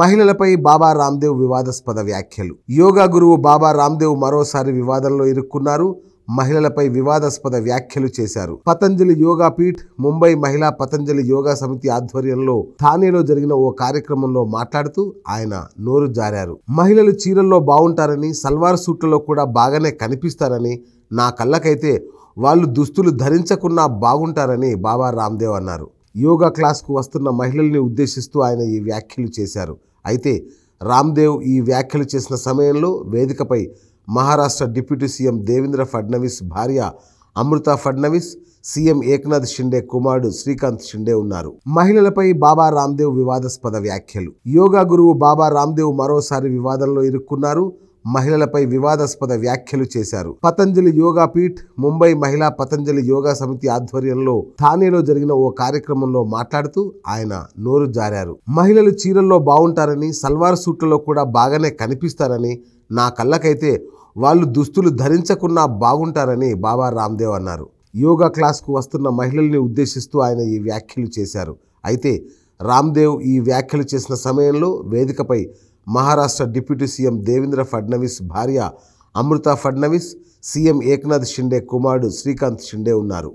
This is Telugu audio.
మహిళలపై బాబా రామ్దేవ్ వివాదాస్పద వ్యాఖ్యలు యోగా గురువు బాబా రామ్దేవ్ మరోసారి వివాదంలో ఇరుక్కున్నారు మహిళలపై వివాదాస్పద వ్యాఖ్యలు చేశారు పతంజలి యోగా పీఠ్ ముంబై మహిళా పతంజలి యోగా సమితి ఆధ్వర్యంలో థానేలో జరిగిన ఓ కార్యక్రమంలో మాట్లాడుతూ ఆయన నోరు జారారు మహిళలు చీరల్లో బాగుంటారని సల్వార్ సూట్లలో కూడా బాగానే కనిపిస్తారని నా కళ్ళకైతే వాళ్ళు దుస్తులు ధరించకున్నా బాగుంటారని బాబా రామ్దేవ్ అన్నారు యోగా క్లాస్కు వస్తున్న మహిళల్ని ఉద్దేశిస్తూ ఆయన ఈ వ్యాఖ్యలు చేశారు అయితే రామ్దేవ్ ఈ వ్యాఖ్యలు చేసిన సమయంలో వేదికపై మహారాష్ట్ర డిప్యూటీ సీఎం దేవేంద్ర ఫడ్నవీస్ భార్య అమృత ఫడ్నవీస్ సీఎం ఏక్నాథ్ షిండే కుమారుడు శ్రీకాంత్ షిండే ఉన్నారు మహిళలపై బాబా రామ్దేవ్ వివాదాస్పద వ్యాఖ్యలు యోగా గురువు బాబా రామ్దేవ్ మరోసారి వివాదంలో ఇరుక్కున్నారు మహిళలపై వివాదాస్పద వ్యాఖ్యలు చేశారు పతంజలి యోగా పీఠ్ ముంబై మహిళా పతంజలి యోగా సమితి ఆధ్వర్యంలో థానేలో జరిగిన ఓ కార్యక్రమంలో మాట్లాడుతూ ఆయన నోరు జారారు మహిళలు చీరల్లో బాగుంటారని సల్వార్ సూట్లలో కూడా బాగానే కనిపిస్తారని నా కళ్ళకైతే వాళ్ళు దుస్తులు ధరించకున్నా బాగుంటారని బాబా రామ్దేవ్ అన్నారు యోగా క్లాస్కు వస్తున్న మహిళల్ని ఉద్దేశిస్తూ ఆయన ఈ వ్యాఖ్యలు చేశారు అయితే రామ్దేవ్ ఈ వ్యాఖ్యలు చేసిన సమయంలో వేదికపై మహారాష్ట్ర డిప్యూటీ సీఎం దేవేంద్ర ఫడ్నవీస్ భార్య అమృత ఫడ్నవీస్ సీఎం ఏక్నాథ్ షిండే కుమారుడు శ్రీకాంత్ షిండే ఉన్నారు